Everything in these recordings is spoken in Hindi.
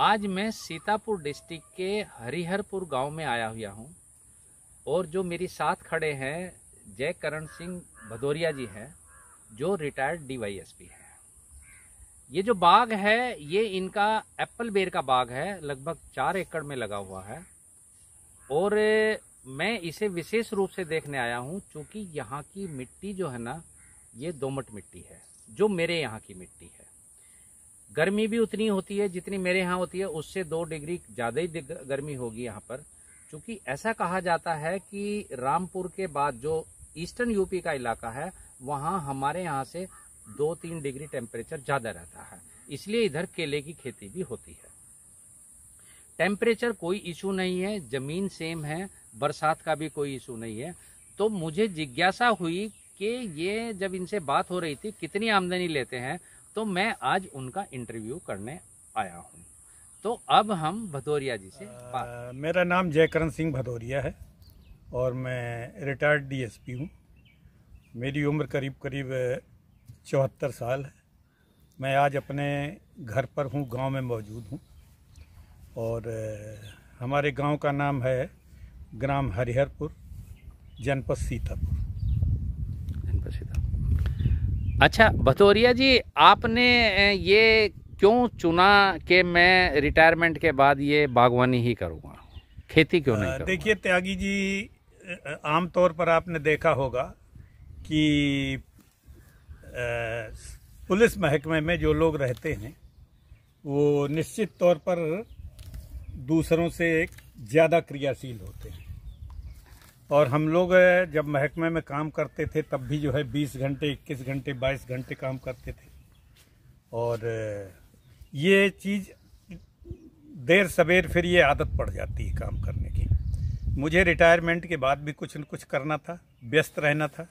आज मैं सीतापुर डिस्ट्रिक्ट के हरिहरपुर गांव में आया हुआ हूं और जो मेरी साथ खड़े हैं जय करण सिंह भदौरिया जी हैं जो रिटायर्ड डीवाईएसपी हैं ये जो बाग है ये इनका एप्पल बेर का बाग है लगभग चार एकड़ में लगा हुआ है और मैं इसे विशेष रूप से देखने आया हूँ क्योंकि यहाँ की मिट्टी जो है ना ये दोमट मिट्टी है जो मेरे यहाँ की मिट्टी है गर्मी भी उतनी होती है जितनी मेरे यहाँ होती है उससे दो डिग्री ज़्यादा ही गर्मी होगी यहाँ पर चूंकि ऐसा कहा जाता है कि रामपुर के बाद जो ईस्टर्न यूपी का इलाका है वहाँ हमारे यहाँ से दो तीन डिग्री टेम्परेचर ज़्यादा रहता है इसलिए इधर केले की खेती भी होती है टेम्परेचर कोई इशू नहीं है ज़मीन सेम है बरसात का भी कोई इशू नहीं है तो मुझे जिज्ञासा हुई कि ये जब इनसे बात हो रही थी कितनी आमदनी लेते हैं तो मैं आज उनका इंटरव्यू करने आया हूँ तो अब हम भदौरिया जी से आ, मेरा नाम जयकरण सिंह भदौरिया है और मैं रिटायर्ड डीएसपी हूँ मेरी उम्र करीब करीब चौहत्तर साल है मैं आज अपने घर पर हूँ गांव में मौजूद हूँ और हमारे गांव का नाम है ग्राम हरिहरपुर जनपद सीतापुर अच्छा भतौरिया जी आपने ये क्यों चुना कि मैं रिटायरमेंट के बाद ये बागवानी ही करूँगा खेती क्यों नहीं देखिए त्यागी जी आमतौर पर आपने देखा होगा कि पुलिस महकमे में जो लोग रहते हैं वो निश्चित तौर पर दूसरों से ज़्यादा क्रियाशील होते हैं और हम लोग जब महकमे में काम करते थे तब भी जो है बीस घंटे इक्कीस घंटे बाईस घंटे काम करते थे और ये चीज़ देर सवेर फिर ये आदत पड़ जाती है काम करने की मुझे रिटायरमेंट के बाद भी कुछ न कुछ करना था व्यस्त रहना था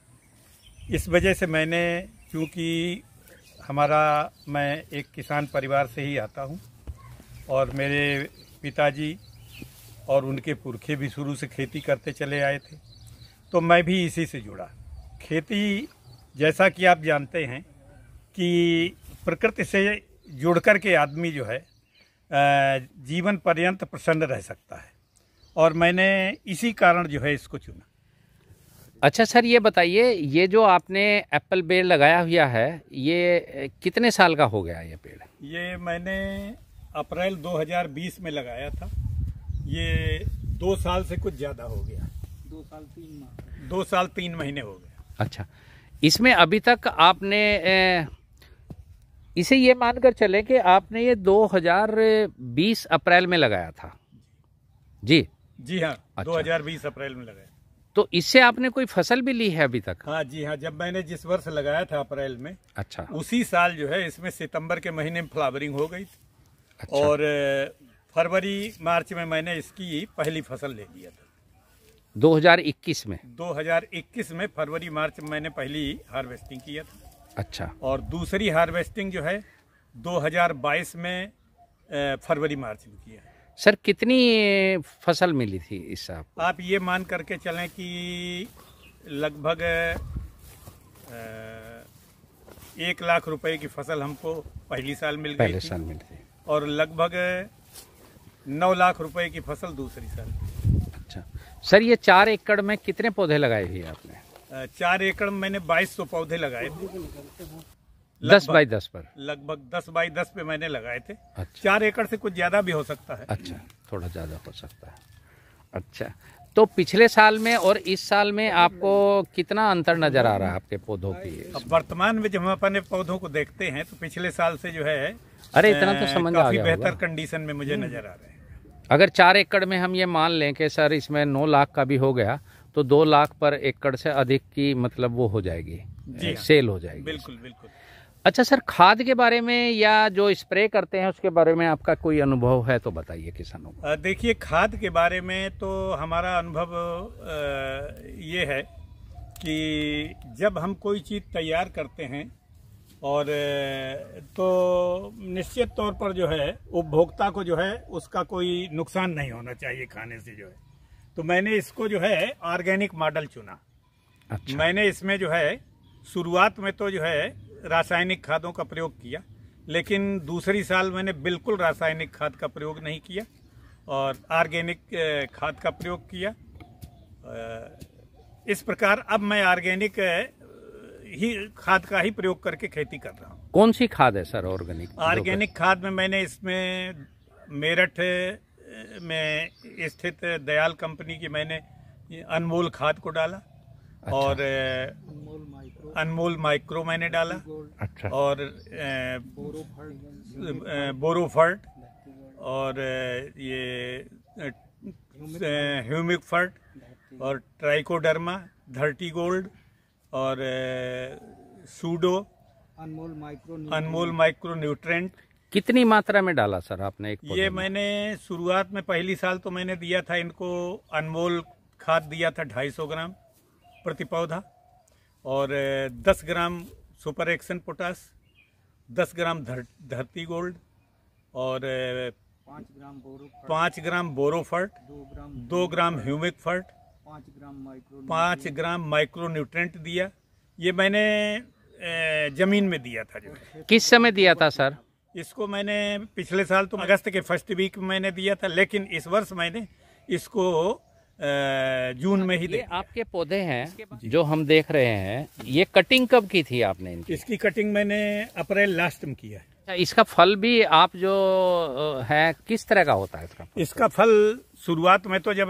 इस वजह से मैंने क्योंकि हमारा मैं एक किसान परिवार से ही आता हूँ और मेरे पिताजी और उनके पुरखे भी शुरू से खेती करते चले आए थे तो मैं भी इसी से जुड़ा खेती जैसा कि आप जानते हैं कि प्रकृति से जुड़ कर के आदमी जो है जीवन पर्यंत प्रसन्न रह सकता है और मैंने इसी कारण जो है इसको चुना अच्छा सर ये बताइए ये जो आपने एप्पल पेड़ लगाया हुआ है ये कितने साल का हो गया ये पेड़ ये मैंने अप्रैल 2020 में लगाया था ये दो साल से कुछ ज़्यादा हो गया दो साल तीन दो साल तीन महीने हो गए अच्छा इसमें अभी तक आपने इसे ये मानकर चले कि आपने ये 2020 अप्रैल में लगाया था जी जी हाँ अच्छा। 2020 अप्रैल में लगाया तो इससे आपने कोई फसल भी ली है अभी तक हाँ जी हाँ जब मैंने जिस वर्ष लगाया था अप्रैल में अच्छा उसी साल जो है इसमें सितंबर के महीने में फ्लावरिंग हो गई थी अच्छा। और फरवरी मार्च में मैंने इसकी पहली फसल ले लिया था 2021 में 2021 में फरवरी मार्च में मैंने पहली हार्वेस्टिंग किया था अच्छा और दूसरी हार्वेस्टिंग जो है 2022 में फरवरी मार्च में किया सर कितनी फसल मिली थी इस साहब आप ये मान करके चलें कि लगभग एक लाख रुपए की फसल हमको पहली साल मिल गई पहले साल मिली और लगभग नौ लाख रुपए की फसल दूसरी साल अच्छा सर ये चार एकड़ में कितने पौधे लगाए हुए आपने चार एकड़ में मैंने बाईस सौ पौधे लगाए थे दस बाई दस पर लगभग दस बाई दस पे मैंने लगाए थे अच्छा। चार एकड़ से कुछ ज्यादा भी हो सकता है अच्छा थोड़ा ज्यादा हो सकता है अच्छा तो पिछले साल में और इस साल में आपको कितना अंतर नजर आ रहा है आपके पौधों की अब वर्तमान में जब हम अपने पौधों को देखते हैं तो पिछले साल से जो है अरे इतना तो समझ काफी बेहतर कंडीशन में मुझे हम्म। नजर आ रहा है अगर चार एकड़ में हम ये मान लें कि सर इसमें नौ लाख का भी हो गया तो दो लाख पर एकड़ से अधिक की मतलब वो हो जाएगी जी हाँ। सेल हो जाएगी बिल्कुल बिल्कुल अच्छा सर खाद के बारे में या जो स्प्रे करते हैं उसके बारे में आपका कोई अनुभव है तो बताइए किसानों को देखिए खाद के बारे में तो हमारा अनुभव ये है कि जब हम कोई चीज़ तैयार करते हैं और तो निश्चित तौर पर जो है उपभोक्ता को जो है उसका कोई नुकसान नहीं होना चाहिए खाने से जो है तो मैंने इसको जो है ऑर्गेनिक मॉडल चुना अच्छा। मैंने इसमें जो है शुरुआत में तो जो है रासायनिक खादों का प्रयोग किया लेकिन दूसरी साल मैंने बिल्कुल रासायनिक खाद का प्रयोग नहीं किया और ऑर्गेनिक खाद का प्रयोग किया इस प्रकार अब मैं ऑर्गेनिक ही खाद का ही प्रयोग करके खेती कर रहा हूँ कौन सी खाद है सर ऑर्गेनिक ऑर्गेनिक खाद में मैंने इसमें मेरठ में स्थित दयाल कंपनी की मैंने अनमोल खाद को डाला अच्छा। और अनमोल माइक्रो मैंने डाला अच्छा। और बोरोफर्ट और ये ह्यूमिक फर्ट और ट्राइकोडर्मा धर्टी गोल्ड और pseudo Anmol micro Anmol micro nutrient कितनी मात्रा में डाला सर आपने एक ये मैंने शुरुआत में पहली साल तो मैंने दिया था इनको अनमोल खाद दिया था 250 ग्राम प्रति पौधा और 10 gram super action potash 10 gram Dharti gold और पाँच ग्राम बोरो पाँच ग्राम बोरोफर्ट दो ग्राम, दो ग्राम ह्यूमिक फर्ट पाँच ग्राम माइक्रो पाँच ग्राम माइक्रो न्यूट्रेंट दिया ये मैंने जमीन में दिया था जो किस समय दिया था सर इसको मैंने पिछले साल तो अगस्त के फर्स्ट वीक में मैंने दिया था लेकिन इस वर्ष मैंने इसको जून में ही ये आपके पौधे हैं जो हम देख रहे हैं ये कटिंग कब की थी आपने इनकी? इसकी कटिंग मैंने अप्रैल लास्ट में किया है अच्छा, इसका फल भी आप जो है किस तरह का होता है इसका इसका फल शुरुआत में तो जब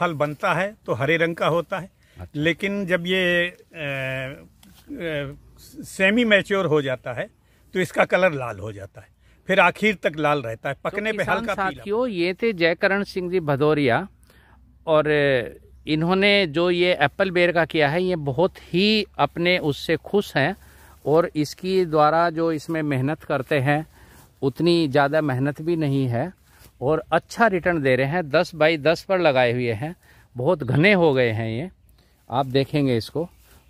फल बनता है तो हरे रंग का होता है अच्छा। लेकिन जब ये ए, ए, सेमी मैच्योर हो जाता है तो इसका कलर लाल हो जाता है फिर आखिर तक लाल रहता है तो पकने पर पे हल्का साथियों ये थे जयकरण सिंह जी भदौरिया और इन्होंने जो ये एप्पल बेर का किया है ये बहुत ही अपने उससे खुश हैं और इसकी द्वारा जो इसमें मेहनत करते हैं उतनी ज़्यादा मेहनत भी नहीं है और अच्छा रिटर्न दे रहे हैं दस बाई दस पर लगाए हुए हैं बहुत घने हो गए हैं ये आप देखेंगे इसको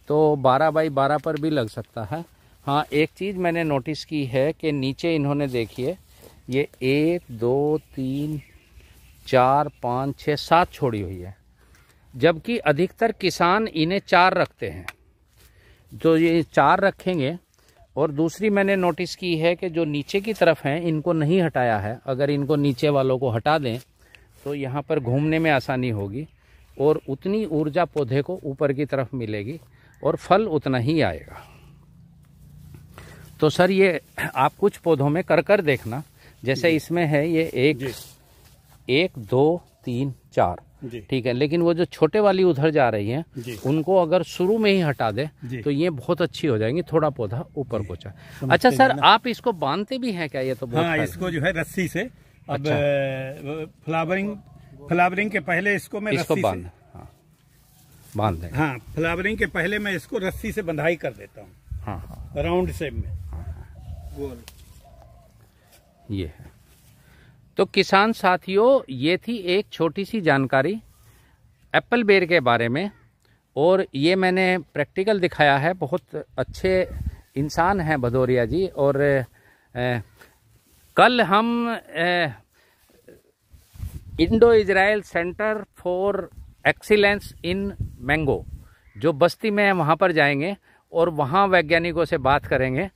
तो बारह बाई बारह पर भी लग सकता है हाँ एक चीज़ मैंने नोटिस की है कि नीचे इन्होंने देखिए ये एक दो तीन चार पाँच छः सात छोड़ी हुई है जबकि अधिकतर किसान इन्हें चार रखते हैं जो ये चार रखेंगे और दूसरी मैंने नोटिस की है कि जो नीचे की तरफ हैं इनको नहीं हटाया है अगर इनको नीचे वालों को हटा दें तो यहाँ पर घूमने में आसानी होगी और उतनी ऊर्जा पौधे को ऊपर की तरफ मिलेगी और फल उतना ही आएगा तो सर ये आप कुछ पौधों में कर कर देखना जैसे इसमें है ये एक एक दो तीन चार ठीक है लेकिन वो जो छोटे वाली उधर जा रही है उनको अगर शुरू में ही हटा दे तो ये बहुत अच्छी हो जाएंगी थोड़ा पौधा ऊपर को अच्छा सर आप इसको बांधते भी हैं क्या ये तो हाँ, इसको जो है रस्सी से अब अच्छा। फ्लावरिंग फ्लावरिंग के पहले इसको मैं इसको बांध हाँ। बांध हाँ फ्लावरिंग के पहले मैं इसको रस्सी से बंधाई कर देता हूँ हाँ, हाँ, राउंड शेप में हाँ, हाँ, ये है तो किसान साथियों ये थी एक छोटी सी जानकारी एप्पल बेर के बारे में और ये मैंने प्रैक्टिकल दिखाया है बहुत अच्छे इंसान हैं भदौरिया जी और ए, कल हम ए, Indo Israel centre for excellence in mango जो बस्ती में है वहाँ पर जाएंगे और वहाँ वैज्ञानिकों से बात करेंगे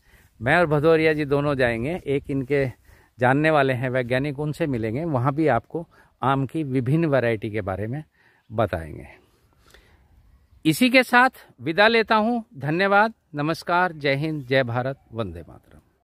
मैं और भदौरिया जी दोनों जाएंगे एक इनके जानने वाले हैं वैज्ञानिक उनसे मिलेंगे वहाँ भी आपको आम की विभिन्न वैरायटी के बारे में बताएंगे इसी के साथ विदा लेता हूँ धन्यवाद नमस्कार जय हिंद जय भारत वंदे मातृ